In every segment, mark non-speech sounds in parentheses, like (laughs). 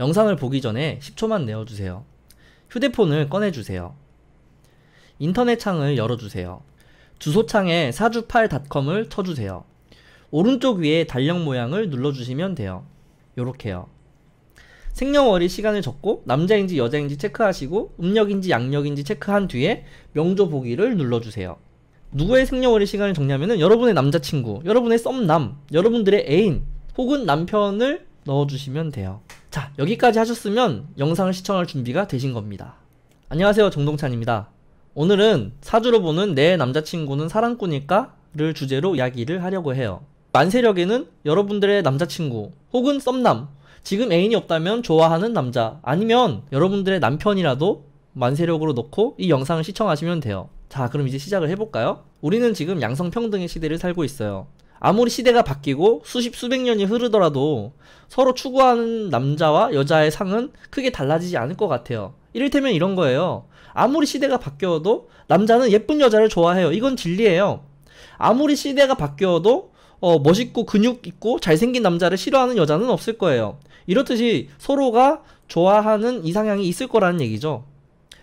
영상을 보기 전에 10초만 내어주세요. 휴대폰을 꺼내주세요. 인터넷 창을 열어주세요. 주소창에 사주팔닷컴을 쳐주세요. 오른쪽 위에 달력 모양을 눌러주시면 돼요. 요렇게요. 생년월일 시간을 적고 남자인지 여자인지 체크하시고 음력인지 양력인지 체크한 뒤에 명조 보기를 눌러주세요. 누구의 생년월일 시간을 적냐면은 여러분의 남자친구, 여러분의 썸남, 여러분들의 애인 혹은 남편을 넣어주시면 돼요. 자, 여기까지 하셨으면 영상을 시청할 준비가 되신 겁니다. 안녕하세요. 정동찬입니다. 오늘은 사주로 보는 내 남자친구는 사랑꾼일까? 를 주제로 이야기를 하려고 해요. 만세력에는 여러분들의 남자친구 혹은 썸남 지금 애인이 없다면 좋아하는 남자 아니면 여러분들의 남편이라도 만세력으로 놓고 이 영상을 시청하시면 돼요. 자 그럼 이제 시작을 해볼까요? 우리는 지금 양성평등의 시대를 살고 있어요. 아무리 시대가 바뀌고 수십 수백 년이 흐르더라도 서로 추구하는 남자와 여자의 상은 크게 달라지지 않을 것 같아요. 이를테면 이런 거예요. 아무리 시대가 바뀌어도 남자는 예쁜 여자를 좋아해요. 이건 진리예요. 아무리 시대가 바뀌어도 어, 멋있고 근육 있고 잘생긴 남자를 싫어하는 여자는 없을 거예요. 이렇듯이 서로가 좋아하는 이상향이 있을 거라는 얘기죠.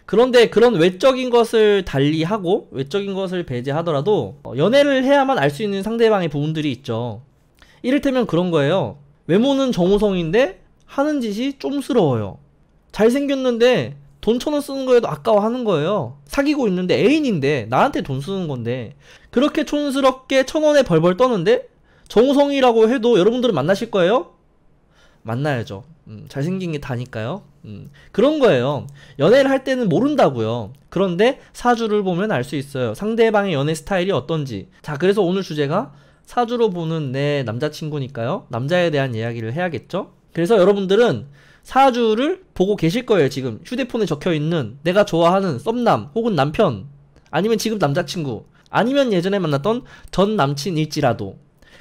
그런데 그런 외적인 것을 달리하고 외적인 것을 배제하더라도 어, 연애를 해야만 알 수 있는 상대방의 부분들이 있죠. 이를테면 그런 거예요. 외모는 정우성인데 하는 짓이 좀스러워요. 잘생겼는데 돈 천 원 쓰는 거에도 아까워하는 거예요. 사귀고 있는데 애인인데 나한테 돈 쓰는 건데 그렇게 촌스럽게 천 원에 벌벌 떠는데 정우성이라고 해도 여러분들은 만나실 거예요? 만나야죠. 음, 잘생긴 게 다니까요. 음, 그런 거예요. 연애를 할 때는 모른다고요. 그런데 사주를 보면 알 수 있어요. 상대방의 연애 스타일이 어떤지. 자, 그래서 오늘 주제가 사주로 보는 내 남자친구니까요. 남자에 대한 이야기를 해야겠죠. 그래서 여러분들은 사주를 보고 계실 거예요. 지금 휴대폰에 적혀 있는 내가 좋아하는 썸남 혹은 남편 아니면 지금 남자친구 아니면 예전에 만났던 전 남친일지라도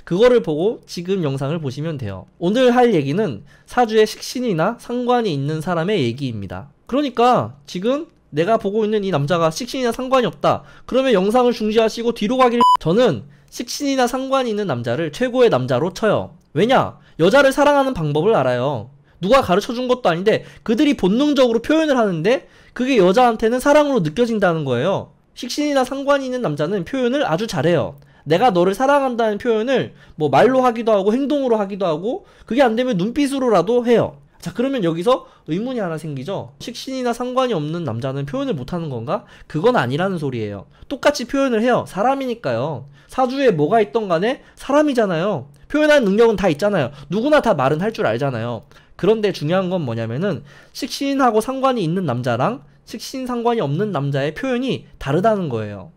그거를 보고 지금 영상을 보시면 돼요. 오늘 할 얘기는 사주에 식신이나 상관이 있는 사람의 얘기입니다. 그러니까 지금 내가 보고 있는 이 남자가 식신이나 상관이 없다. 그러면 영상을 중지하시고 뒤로 가길 (laughs) 저는 식신이나 상관이 있는 남자를 최고의 남자로 쳐요. 왜냐? 여자를 사랑하는 방법을 알아요. 누가 가르쳐 준 것도 아닌데 그들이 본능적으로 표현을 하는데 그게 여자한테는 사랑으로 느껴진다는 거예요. 식신이나 상관이 있는 남자는 표현을 아주 잘해요. 내가 너를 사랑한다는 표현을 뭐 말로 하기도 하고 행동으로 하기도 하고 그게 안 되면 눈빛으로라도 해요. 자 그러면 여기서 의문이 하나 생기죠 식신이나 상관이 없는 남자는 표현을 못하는 건가? 그건 아니라는 소리예요 똑같이 표현을 해요 사람이니까요 사주에 뭐가 있던 간에 사람이잖아요 표현하는 능력은 다 있잖아요 누구나 다 말은 할 줄 알잖아요 그런데 중요한 건 뭐냐면은 식신하고 상관이 있는 남자랑 식신 상관이 없는 남자의 표현이 다르다는 거예요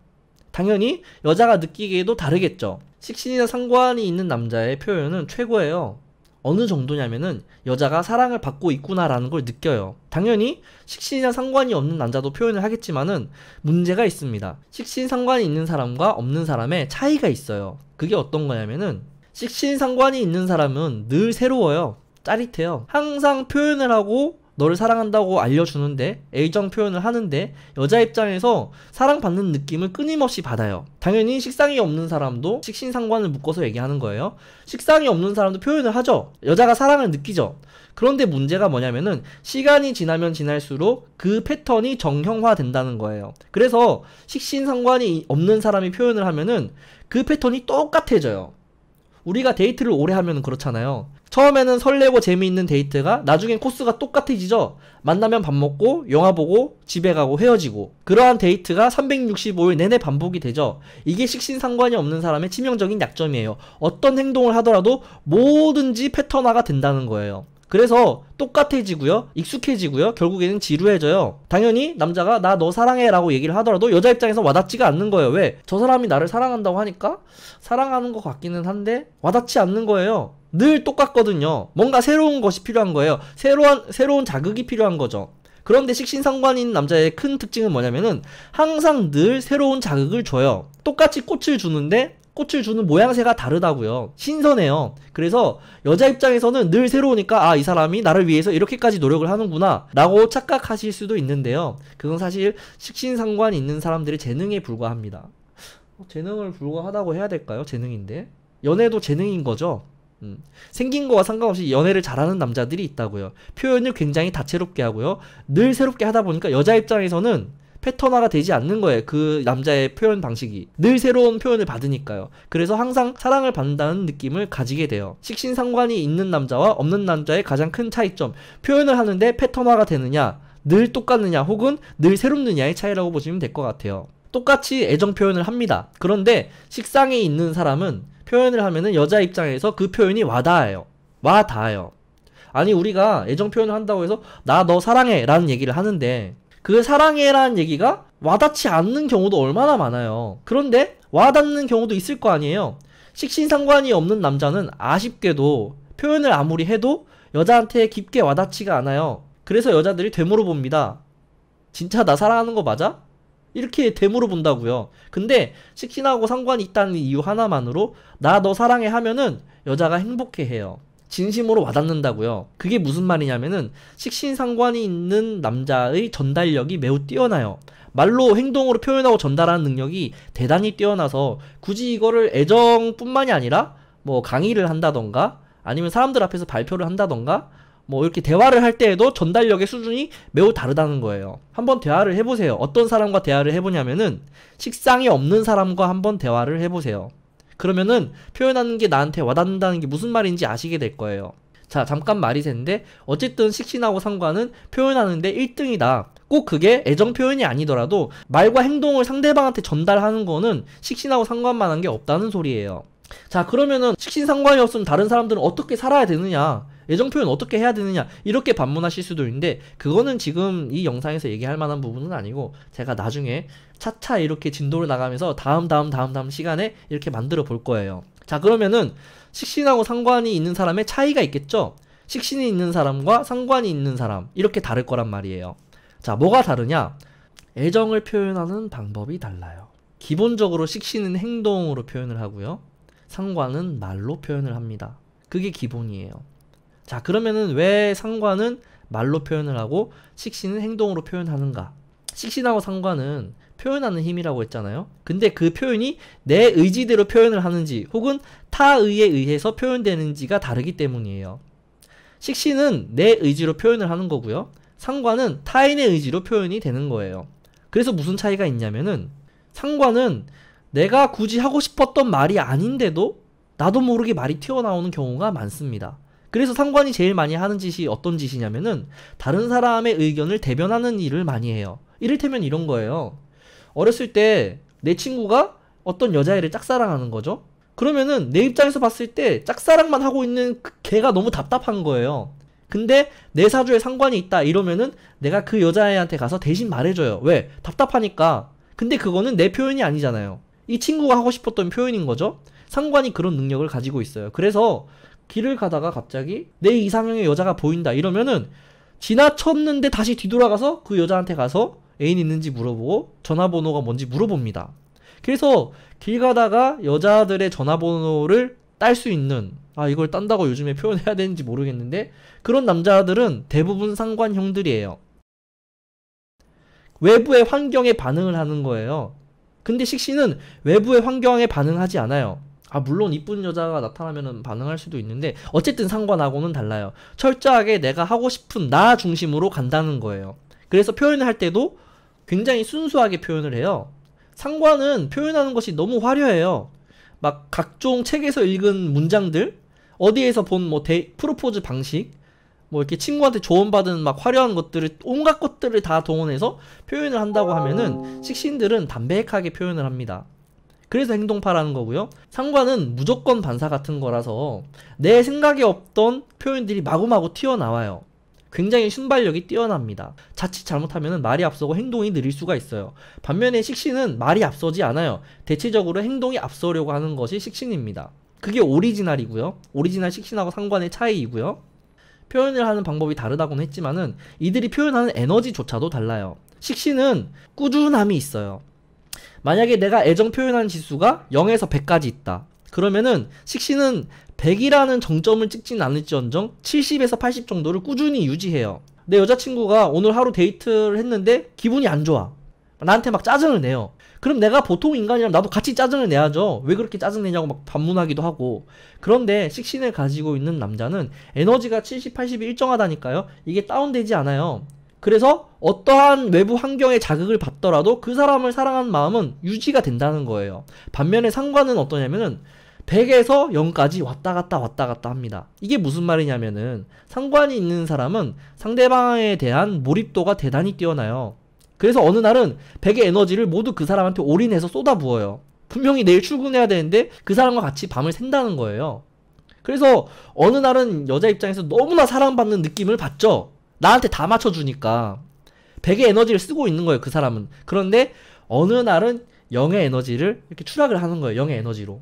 당연히 여자가 느끼기에도 다르겠죠. 식신이나 상관이 있는 남자의 표현은 최고예요. 어느 정도냐면은 여자가 사랑을 받고 있구나라는 걸 느껴요. 당연히 식신이나 상관이 없는 남자도 표현을 하겠지만은 문제가 있습니다. 식신 상관이 있는 사람과 없는 사람의 차이가 있어요. 그게 어떤 거냐면은 식신 상관이 있는 사람은 늘 새로워요. 짜릿해요. 항상 표현을 하고 너를 사랑한다고 알려주는데 애정 표현을 하는데 여자 입장에서 사랑받는 느낌을 끊임없이 받아요. 당연히 식상이 없는 사람도 식신상관을 묶어서 얘기하는 거예요. 식상이 없는 사람도 표현을 하죠. 여자가 사랑을 느끼죠. 그런데 문제가 뭐냐면은 시간이 지나면 지날수록 그 패턴이 정형화된다는 거예요. 그래서 식신상관이 없는 사람이 표현을 하면은 그 패턴이 똑같아져요. 우리가 데이트를 오래 하면 그렇잖아요. 처음에는 설레고 재미있는 데이트가 나중엔 코스가 똑같아지죠. 만나면 밥 먹고 영화 보고 집에 가고 헤어지고 그러한 데이트가 365일 내내 반복이 되죠. 이게 식신상관이 없는 사람의 치명적인 약점이에요. 어떤 행동을 하더라도 뭐든지 패턴화가 된다는 거예요. 그래서 똑같아지고요. 익숙해지고요. 결국에는 지루해져요. 당연히 남자가 나 너 사랑해 라고 얘기를 하더라도 여자 입장에서 와닿지가 않는 거예요. 왜? 저 사람이 나를 사랑한다고 하니까 사랑하는 것 같기는 한데 와닿지 않는 거예요. 늘 똑같거든요. 뭔가 새로운 것이 필요한 거예요. 새로운, 새로운 자극이 필요한 거죠. 그런데 식신상관인 남자의 큰 특징은 뭐냐면은 항상 늘 새로운 자극을 줘요. 똑같이 꽃을 주는데 꽃을 주는 모양새가 다르다고요. 신선해요. 그래서 여자 입장에서는 늘 새로우니까 아 이 사람이 나를 위해서 이렇게까지 노력을 하는구나 라고 착각하실 수도 있는데요. 그건 사실 식신상관 있는 사람들의 재능에 불과합니다. 어, 재능을 불과하다고 해야 될까요? 재능인데 연애도 재능인 거죠. 음. 생긴 거와 상관없이 연애를 잘하는 남자들이 있다고요. 표현을 굉장히 다채롭게 하고요. 늘 새롭게 하다 보니까 여자 입장에서는 패턴화가 되지 않는 거예요. 그 남자의 표현 방식이. 늘 새로운 표현을 받으니까요. 그래서 항상 사랑을 받는다는 느낌을 가지게 돼요. 식신상관이 있는 남자와 없는 남자의 가장 큰 차이점. 표현을 하는데 패턴화가 되느냐, 늘 똑같느냐, 혹은 늘 새롭느냐의 차이라고 보시면 될 것 같아요. 똑같이 애정 표현을 합니다. 그런데 식상에 있는 사람은 표현을 하면은 여자 입장에서 그 표현이 와닿아요. 와닿아요. 아니 우리가 애정 표현을 한다고 해서 나 너 사랑해 라는 얘기를 하는데 그 사랑해라는 얘기가 와닿지 않는 경우도 얼마나 많아요. 그런데 와닿는 경우도 있을 거 아니에요. 식신상관이 없는 남자는 아쉽게도 표현을 아무리 해도 여자한테 깊게 와닿지가 않아요. 그래서 여자들이 되물어 봅니다. 진짜 나 사랑하는 거 맞아? 이렇게 되물어 본다고요. 근데 식신하고 상관이 있다는 이유 하나만으로 나 너 사랑해 하면은 여자가 행복해 해요. 진심으로 와닿는다고요. 그게 무슨 말이냐면은 식신상관이 있는 남자의 전달력이 매우 뛰어나요. 말로 행동으로 표현하고 전달하는 능력이 대단히 뛰어나서 굳이 이거를 애정뿐만이 아니라 뭐 강의를 한다던가 아니면 사람들 앞에서 발표를 한다던가 뭐 이렇게 대화를 할 때에도 전달력의 수준이 매우 다르다는 거예요. 한번 대화를 해보세요. 어떤 사람과 대화를 해보냐면은 식상이 없는 사람과 한번 대화를 해보세요. 그러면은 표현하는 게 나한테 와닿는다는 게 무슨 말인지 아시게 될 거예요. 자, 잠깐 말이 되는데 어쨌든 식신하고 상관은 표현하는데 1등이다. 꼭 그게 애정 표현이 아니더라도 말과 행동을 상대방한테 전달하는 거는 식신하고 상관만한 게 없다는 소리예요. 자, 그러면은 식신 상관이 없으면 다른 사람들은 어떻게 살아야 되느냐? 애정 표현 어떻게 해야 되느냐 이렇게 반문하실 수도 있는데 그거는 지금 이 영상에서 얘기할 만한 부분은 아니고 제가 나중에 차차 이렇게 진도를 나가면서 다음 다음 다음 다음 시간에 이렇게 만들어 볼 거예요. 자 그러면은 식신하고 상관이 있는 사람의 차이가 있겠죠. 식신이 있는 사람과 상관이 있는 사람 이렇게 다를 거란 말이에요. 자 뭐가 다르냐? 애정을 표현하는 방법이 달라요. 기본적으로 식신은 행동으로 표현을 하고요. 상관은 말로 표현을 합니다. 그게 기본이에요. 자 그러면은 왜 상관은 말로 표현을 하고 식신은 행동으로 표현하는가? 식신하고 상관은 표현하는 힘이라고 했잖아요. 근데 그 표현이 내 의지대로 표현을 하는지 혹은 타의에 의해서 표현되는지가 다르기 때문이에요. 식신은 내 의지로 표현을 하는 거고요. 상관은 타인의 의지로 표현이 되는 거예요. 그래서 무슨 차이가 있냐면은 상관은 내가 굳이 하고 싶었던 말이 아닌데도 나도 모르게 말이 튀어나오는 경우가 많습니다. 그래서 상관이 제일 많이 하는 짓이 어떤 짓이냐면은 다른 사람의 의견을 대변하는 일을 많이 해요. 이를테면 이런 거예요. 어렸을 때 내 친구가 어떤 여자애를 짝사랑하는 거죠. 그러면은 내 입장에서 봤을 때 짝사랑만 하고 있는 그 걔가 너무 답답한 거예요. 근데 내 사주에 상관이 있다 이러면은 내가 그 여자애한테 가서 대신 말해줘요. 왜? 답답하니까. 근데 그거는 내 표현이 아니잖아요. 이 친구가 하고 싶었던 표현인 거죠. 상관이 그런 능력을 가지고 있어요. 그래서 길을 가다가 갑자기 내 이상형의 여자가 보인다 이러면은 지나쳤는데 다시 뒤돌아가서 그 여자한테 가서 애인 있는지 물어보고 전화번호가 뭔지 물어봅니다. 그래서 길 가다가 여자들의 전화번호를 딸 수 있는 아 이걸 딴다고 요즘에 표현해야 되는지 모르겠는데 그런 남자들은 대부분 상관형들이에요. 외부의 환경에 반응을 하는 거예요. 근데 식신은 외부의 환경에 반응하지 않아요. 아 물론 이쁜 여자가 나타나면은 반응할 수도 있는데 어쨌든 상관하고는 달라요. 철저하게 내가 하고 싶은 나 중심으로 간다는 거예요. 그래서 표현을 할 때도 굉장히 순수하게 표현을 해요. 상관은 표현하는 것이 너무 화려해요. 막 각종 책에서 읽은 문장들, 어디에서 본 뭐 프로포즈 방식, 뭐 이렇게 친구한테 조언받은 막 화려한 것들을 온갖 것들을 다 동원해서 표현을 한다고 하면은 식신들은 담백하게 표현을 합니다. 그래서 행동파라는 거고요. 상관은 무조건 반사 같은 거라서 내 생각에 없던 표현들이 마구마구 튀어나와요. 굉장히 순발력이 뛰어납니다. 자칫 잘못하면 말이 앞서고 행동이 느릴 수가 있어요. 반면에 식신은 말이 앞서지 않아요. 대체적으로 행동이 앞서려고 하는 것이 식신입니다. 그게 오리지널이고요. 오리지널 식신하고 상관의 차이이고요. 표현을 하는 방법이 다르다고는 했지만은 이들이 표현하는 에너지조차도 달라요. 식신은 꾸준함이 있어요. 만약에 내가 애정 표현하는 지수가 0에서 100까지 있다. 그러면은 식신은 100이라는 정점을 찍진 않을지언정 70에서 80 정도를 꾸준히 유지해요. 내 여자친구가 오늘 하루 데이트를 했는데 기분이 안 좋아. 나한테 막 짜증을 내요. 그럼 내가 보통 인간이라면 나도 같이 짜증을 내야죠. 왜 그렇게 짜증내냐고 막 반문하기도 하고. 그런데 식신을 가지고 있는 남자는 에너지가 70, 80이 일정하다니까요. 이게 다운되지 않아요. 그래서 어떠한 외부 환경의 자극을 받더라도 그 사람을 사랑하는 마음은 유지가 된다는 거예요. 반면에 상관은 어떠냐면은 100에서 0까지 왔다 갔다 왔다 갔다 합니다. 이게 무슨 말이냐면은 상관이 있는 사람은 상대방에 대한 몰입도가 대단히 뛰어나요. 그래서 어느 날은 100의 에너지를 모두 그 사람한테 올인해서 쏟아부어요. 분명히 내일 출근해야 되는데 그 사람과 같이 밤을 샌다는 거예요. 그래서 어느 날은 여자 입장에서 너무나 사랑받는 느낌을 받죠. 나한테 다 맞춰주니까 100의 에너지를 쓰고 있는 거예요 그 사람은 그런데 어느 날은 0의 에너지를 이렇게 추락을 하는 거예요 0의 에너지로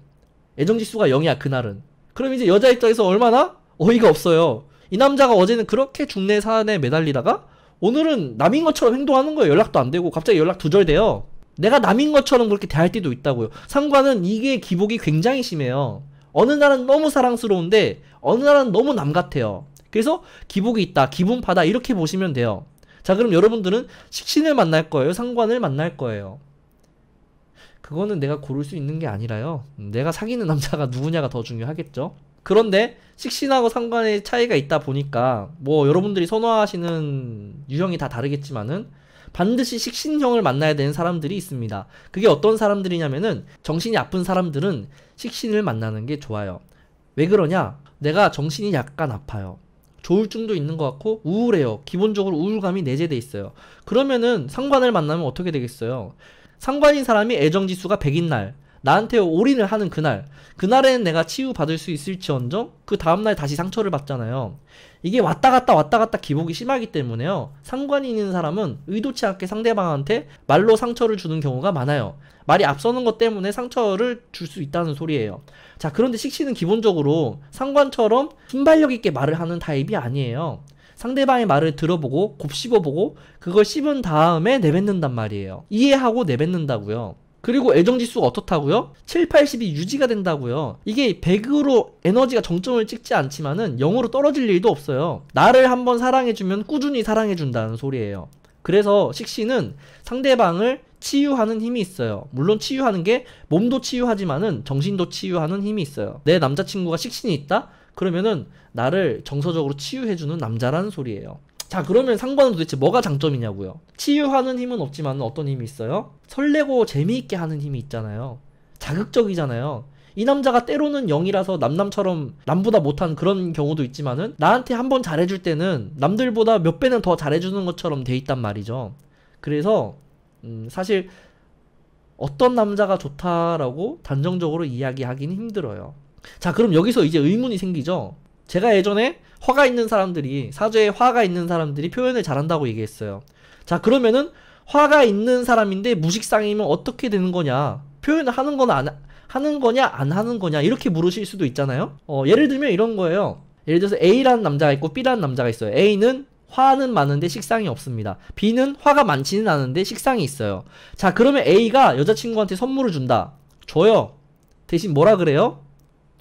애정지수가 0이야 그날은 그럼 이제 여자 입장에서 얼마나 어이가 없어요 이 남자가 어제는 그렇게 중내 사안에 매달리다가 오늘은 남인 것처럼 행동하는 거예요 연락도 안 되고 갑자기 연락 두절돼요 내가 남인 것처럼 그렇게 대할 때도 있다고요 상관은 이게 기복이 굉장히 심해요 어느 날은 너무 사랑스러운데 어느 날은 너무 남 같아요 그래서 기복이 있다, 기분파다 이렇게 보시면 돼요. 자, 그럼 여러분들은 식신을 만날 거예요, 상관을 만날 거예요. 그거는 내가 고를 수 있는 게 아니라요. 내가 사귀는 남자가 누구냐가 더 중요하겠죠. 그런데 식신하고 상관의 차이가 있다 보니까 뭐 여러분들이 선호하시는 유형이 다 다르겠지만은 반드시 식신형을 만나야 되는 사람들이 있습니다. 그게 어떤 사람들이냐면은 정신이 아픈 사람들은 식신을 만나는 게 좋아요. 왜 그러냐? 내가 정신이 약간 아파요. 조울증도 있는 것 같고 우울해요. 기본적으로 우울감이 내재돼 있어요. 그러면은 상관을 만나면 어떻게 되겠어요? 상관인 사람이 애정지수가 100인 날 나한테 올인을 하는 그날, 그날에 내가 치유받을 수 있을지언정, 그 다음날 다시 상처를 받잖아요. 이게 왔다 갔다 왔다 갔다 기복이 심하기 때문에요. 상관이 있는 사람은 의도치 않게 상대방한테 말로 상처를 주는 경우가 많아요. 말이 앞서는 것 때문에 상처를 줄 수 있다는 소리예요. 자, 그런데 식신은 기본적으로 상관처럼 순발력 있게 말을 하는 타입이 아니에요. 상대방의 말을 들어보고 곱씹어보고 그걸 씹은 다음에 내뱉는단 말이에요. 이해하고 내뱉는다고요. 그리고 애정지수가 어떻다고요? 7, 80이 유지가 된다고요. 이게 100으로 에너지가 정점을 찍지 않지만은 0으로 떨어질 일도 없어요. 나를 한번 사랑해주면 꾸준히 사랑해준다는 소리예요. 그래서 식신은 상대방을 치유하는 힘이 있어요. 물론 치유하는 게 몸도 치유하지만은 정신도 치유하는 힘이 있어요. 내 남자친구가 식신이 있다? 그러면은 나를 정서적으로 치유해주는 남자라는 소리예요. 자 그러면 상관은 도대체 뭐가 장점이냐고요 치유하는 힘은 없지만 어떤 힘이 있어요? 설레고 재미있게 하는 힘이 있잖아요 자극적이잖아요 이 남자가 때로는 영이라서 남남처럼 남보다 못한 그런 경우도 있지만은 나한테 한번 잘해줄 때는 남들보다 몇 배는 더 잘해주는 것처럼 돼 있단 말이죠 그래서 음 사실 어떤 남자가 좋다라고 단정적으로 이야기하긴 힘들어요 자 그럼 여기서 이제 의문이 생기죠 제가 예전에 화가 있는 사람들이 사죄에 화가 있는 사람들이 표현을 잘한다고 얘기했어요. 자 그러면은 화가 있는 사람인데 무식상이면 어떻게 되는 거냐? 표현을 하는 건안 하는 거냐 안 하는 거냐 이렇게 물으실 수도 있잖아요. 어, 예를 들면 이런 거예요. 예를 들어서 A라는 남자가 있고 B라는 남자가 있어요. A는 화는 많은데 식상이 없습니다. B는 화가 많지는 않은데 식상이 있어요. 자, 그러면 A가 여자친구한테 선물을 준다. 줘요. 대신 뭐라 그래요?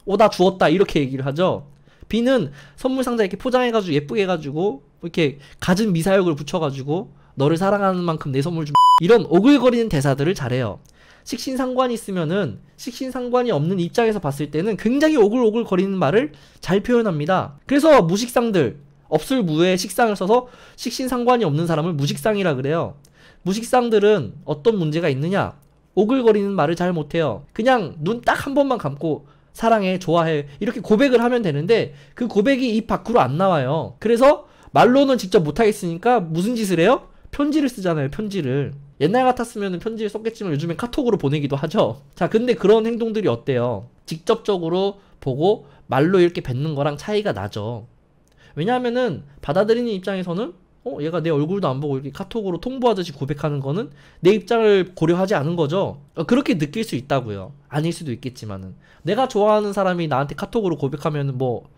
오, 다 주었다. 이렇게 얘기를 하죠. B는 선물 상자 이렇게 포장해가지고 예쁘게 해가지고 이렇게 갖은 미사역을 붙여가지고 너를 사랑하는 만큼 내 선물 좀 (laughs) 이런 오글거리는 대사들을 잘해요. 식신상관이 있으면은 식신상관이 없는 입장에서 봤을 때는 굉장히 오글오글 거리는 말을 잘 표현합니다. 그래서 무식상들 없을 무에 식상을 써서 식신상관이 없는 사람을 무식상이라 그래요. 무식상들은 어떤 문제가 있느냐? 오글거리는 말을 잘 못해요. 그냥 눈 딱 한 번만 감고 사랑해, 좋아해. 이렇게 고백을 하면 되는데 그 고백이 입 밖으로 안 나와요. 그래서 말로는 직접 못하겠으니까 무슨 짓을 해요? 편지를 쓰잖아요, 편지를. 옛날 같았으면 편지를 썼겠지만 요즘엔 카톡으로 보내기도 하죠. 자, 근데 그런 행동들이 어때요? 직접적으로 보고 말로 이렇게 뱉는 거랑 차이가 나죠. 왜냐하면은 받아들이는 입장에서는 어, 얘가 내 얼굴도 안 보고 이렇게 카톡으로 통보하듯이 고백하는 거는 내 입장을 고려하지 않은 거죠. 어, 그렇게 느낄 수 있다고요. 아닐 수도 있겠지만은. 내가 좋아하는 사람이 나한테 카톡으로 고백하면 뭐,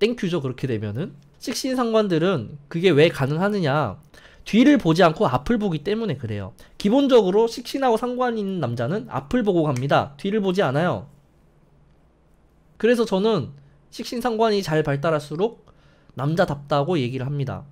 땡큐죠. 그렇게 되면은. 식신 상관들은 그게 왜 가능하느냐. 뒤를 보지 않고 앞을 보기 때문에 그래요. 기본적으로 식신하고 상관 있는 남자는 앞을 보고 갑니다. 뒤를 보지 않아요. 그래서 저는 식신 상관이 잘 발달할수록 남자답다고 얘기를 합니다.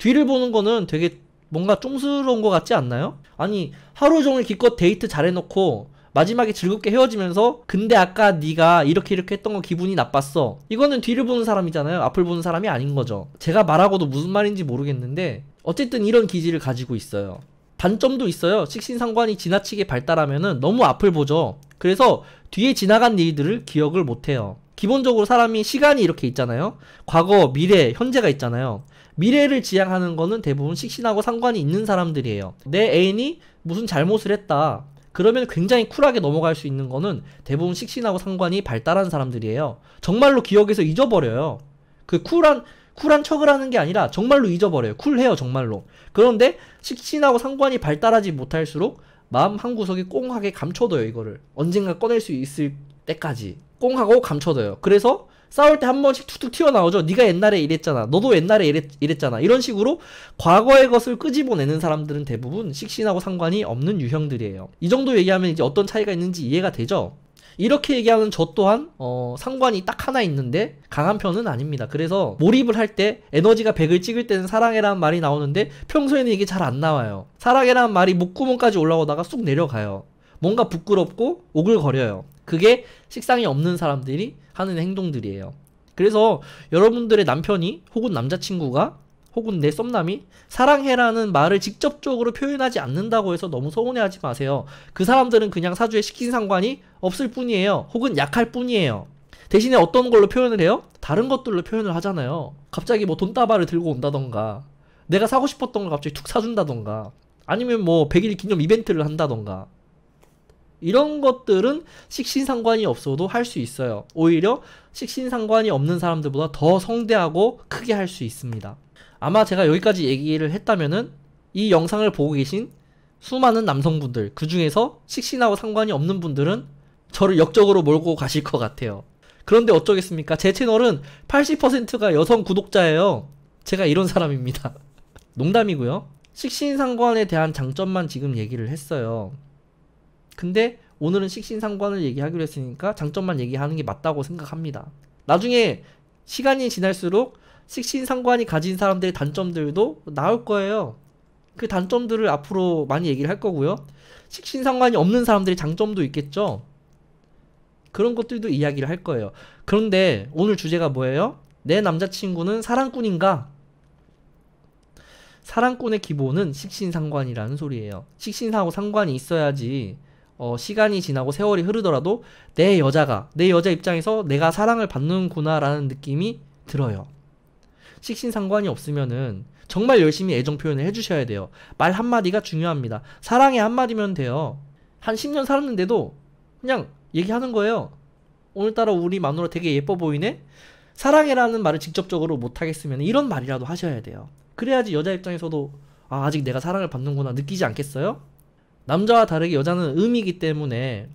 뒤를 보는 거는 되게 뭔가 쫑스러운 것 같지 않나요? 아니 하루 종일 기껏 데이트 잘해놓고 마지막에 즐겁게 헤어지면서 근데 아까 네가 이렇게 이렇게 했던 거 기분이 나빴어 이거는 뒤를 보는 사람이잖아요 앞을 보는 사람이 아닌 거죠 제가 말하고도 무슨 말인지 모르겠는데 어쨌든 이런 기질을 가지고 있어요 단점도 있어요 식신상관이 지나치게 발달하면 너무 앞을 보죠 그래서 뒤에 지나간 일들을 기억을 못해요 기본적으로 사람이 시간이 이렇게 있잖아요 과거 미래 현재가 있잖아요 미래를 지향하는 거는 대부분 식신하고 상관이 있는 사람들이에요. 내 애인이 무슨 잘못을 했다. 그러면 굉장히 쿨하게 넘어갈 수 있는 거는 대부분 식신하고 상관이 발달한 사람들이에요. 정말로 기억에서 잊어버려요. 그 쿨한 쿨한 척을 하는 게 아니라 정말로 잊어버려요. 쿨해요, 정말로. 그런데 식신하고 상관이 발달하지 못할수록 마음 한구석에 꽁하게 감춰둬요, 이거를. 언젠가 꺼낼 수 있을 때까지. 꽁하고 감춰둬요. 그래서 싸울 때 한 번씩 툭툭 튀어나오죠. 네가 옛날에 이랬잖아. 너도 옛날에 이랬, 잖아 이런 식으로 과거의 것을 끄집어내는 사람들은 대부분 식신하고 상관이 없는 유형들이에요. 이 정도 얘기하면 이제 어떤 차이가 있는지 이해가 되죠? 이렇게 얘기하는 저 또한 어, 상관이 딱 하나 있는데 강한 편은 아닙니다. 그래서 몰입을 할 때 에너지가 100을 찍을 때는 사랑해라는 말이 나오는데 평소에는 이게 잘 안 나와요. 사랑해라는 말이 목구멍까지 올라오다가 쑥 내려가요. 뭔가 부끄럽고 오글거려요. 그게 식상이 없는 사람들이 하는 행동들이에요. 그래서 여러분들의 남편이 혹은 남자친구가 혹은 내 썸남이 사랑해라는 말을 직접적으로 표현하지 않는다고 해서 너무 서운해하지 마세요. 그 사람들은 그냥 사주에 시킨 상관이 없을 뿐이에요. 혹은 약할 뿐이에요. 대신에 어떤 걸로 표현을 해요? 다른 것들로 표현을 하잖아요. 갑자기 뭐 돈다발을 들고 온다던가 내가 사고 싶었던 걸 갑자기 툭 사준다던가 아니면 뭐 100일 기념 이벤트를 한다던가 이런 것들은 식신상관이 없어도 할 수 있어요. 오히려 식신상관이 없는 사람들보다 더 성대하고 크게 할 수 있습니다. 아마 제가 여기까지 얘기를 했다면은 이 영상을 보고 계신 수많은 남성분들 그 중에서 식신하고 상관이 없는 분들은 저를 역적으로 몰고 가실 것 같아요. 그런데 어쩌겠습니까? 제 채널은 80%가 여성 구독자예요. 제가 이런 사람입니다. (laughs) 농담이고요. 식신상관에 대한 장점만 지금 얘기를 했어요. 근데 오늘은 식신상관을 얘기하기로 했으니까 장점만 얘기하는 게 맞다고 생각합니다. 나중에 시간이 지날수록 식신상관이 가진 사람들의 단점들도 나올 거예요. 그 단점들을 앞으로 많이 얘기를 할 거고요. 식신상관이 없는 사람들의 장점도 있겠죠. 그런 것들도 이야기를 할 거예요. 그런데 오늘 주제가 뭐예요? 내 남자친구는 사랑꾼인가? 사랑꾼의 기본은 식신상관이라는 소리예요. 식신하고 상관이 있어야지 어, 시간이 지나고 세월이 흐르더라도 내 여자가 내 여자 입장에서 내가 사랑을 받는구나라는 느낌이 들어요. 식신상관이 없으면은 정말 열심히 애정 표현을 해주셔야 돼요. 말 한마디가 중요합니다. 사랑의 한마디면 돼요. 한 10년 살았는데도 그냥 얘기하는 거예요. 오늘따라 우리 마누라 되게 예뻐 보이네? 사랑해라는 말을 직접적으로 못하겠으면 이런 말이라도 하셔야 돼요. 그래야지 여자 입장에서도 아, 아직 내가 사랑을 받는구나 느끼지 않겠어요? 남자와 다르게 여자는 음이기 때문에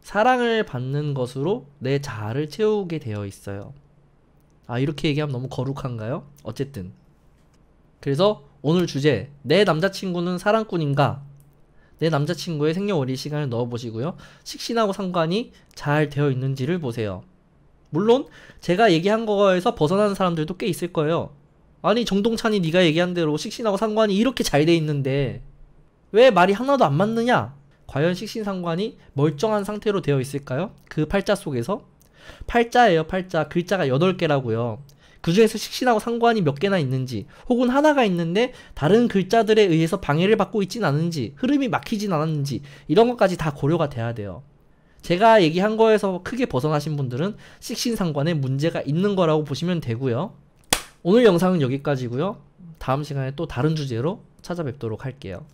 사랑을 받는 것으로 내 자아를 채우게 되어 있어요. 아, 이렇게 얘기하면 너무 거룩한가요? 어쨌든. 그래서 오늘 주제, 내 남자친구는 사랑꾼인가? 내 남자친구의 생년월일 시간을 넣어보시고요. 식신하고 상관이 잘 되어 있는지를 보세요. 물론 제가 얘기한 거에서 벗어나는 사람들도 꽤 있을 거예요. 아니 정동찬이 네가 얘기한 대로 식신하고 상관이 이렇게 잘 돼 있는데 왜 말이 하나도 안 맞느냐? 과연 식신상관이 멀쩡한 상태로 되어 있을까요? 그 팔자 속에서? 팔자예요, 팔자. 글자가 8개라고요. 그 중에서 식신하고 상관이 몇 개나 있는지, 혹은 하나가 있는데 다른 글자들에 의해서 방해를 받고 있진 않은지, 흐름이 막히진 않았는지, 이런 것까지 다 고려가 돼야 돼요. 제가 얘기한 거에서 크게 벗어나신 분들은 식신 상관에 문제가 있는 거라고 보시면 되고요. 오늘 영상은 여기까지고요. 다음 시간에 또 다른 주제로 찾아뵙도록 할게요.